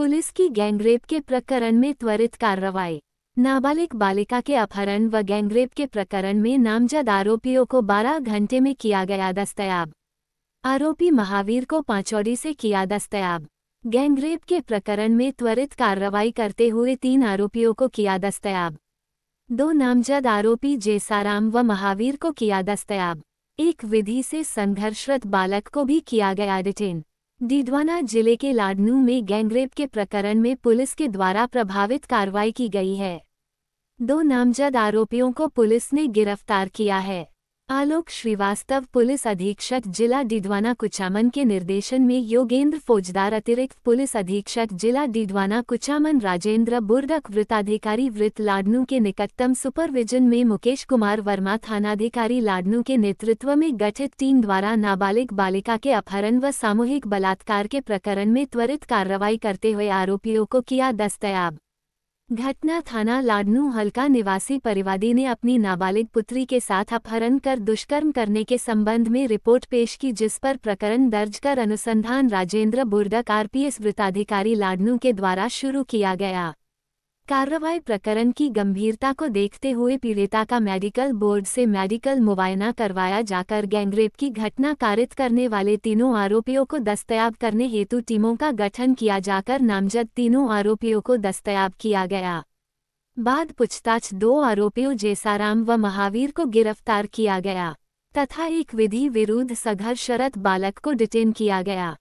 police की gangrape के प्रकरण में त्वरित कार्रवाई नाबालिग बालिका के अपहरण व गैंगरेप के प्रकरण में नामजद आरोपियों को 12 घंटे में किया गया दस्तयाब आरोपी महावीर को पांचौड़ी से किया दस्तयाब गैंगरेप के प्रकरण में त्वरित कार्रवाई करते हुए तीन आरोपियों को किया दस्तयाब दो नामजद आरोपी जेसाराम व महावीर को किया दस्तयाब एक विधि से संघर्षरत बालक को भी किया गया डिटेन डीडवाना जिले के लाडनू में गैंगरेप के प्रकरण में पुलिस के द्वारा प्रभावित कार्रवाई की गई है दो नामजद आरोपियों को पुलिस ने गिरफ्तार किया है आलोक श्रीवास्तव पुलिस अधीक्षक जिला डिडवाना कुचामन के निर्देशन में योगेंद्र फौजदार अतिरिक्त पुलिस अधीक्षक जिला डिडवाना कुचामन राजेंद्र बुर्डक वृत्ताधिकारी वृत्त लाडनू के निकटतम सुपरविजन में मुकेश कुमार वर्मा थानाधिकारी लाडनू के नेतृत्व में गठित टीम द्वारा नाबालिग बालिका के अपहरण व सामूहिक बलात्कार के प्रकरण में त्वरित कार्रवाई करते हुए आरोपियों को किया दस्तयाब घटना थाना लाडनू हल्का निवासी परिवादी ने अपनी नाबालिग पुत्री के साथ अपहरण कर दुष्कर्म करने के संबंध में रिपोर्ट पेश की जिस पर प्रकरण दर्ज कर अनुसंधान राजेंद्र बुर्डक आरपीएस वृत्ताधिकारी लाडनू के द्वारा शुरू किया गया कार्रवाई प्रकरण की गंभीरता को देखते हुए पीड़िता का मेडिकल बोर्ड से मेडिकल मुआयना करवाया जाकर गैंगरेप की घटना कारित करने वाले तीनों आरोपियों को दस्तयाब करने हेतु टीमों का गठन किया जाकर नामजद तीनों आरोपियों को दस्तयाब किया गया बाद पूछताछ दो आरोपियों जैसाराम व महावीर को गिरफ्तार किया गया तथा एक विधि विरुद्ध सघर्षरत बालक को डिटेन किया गया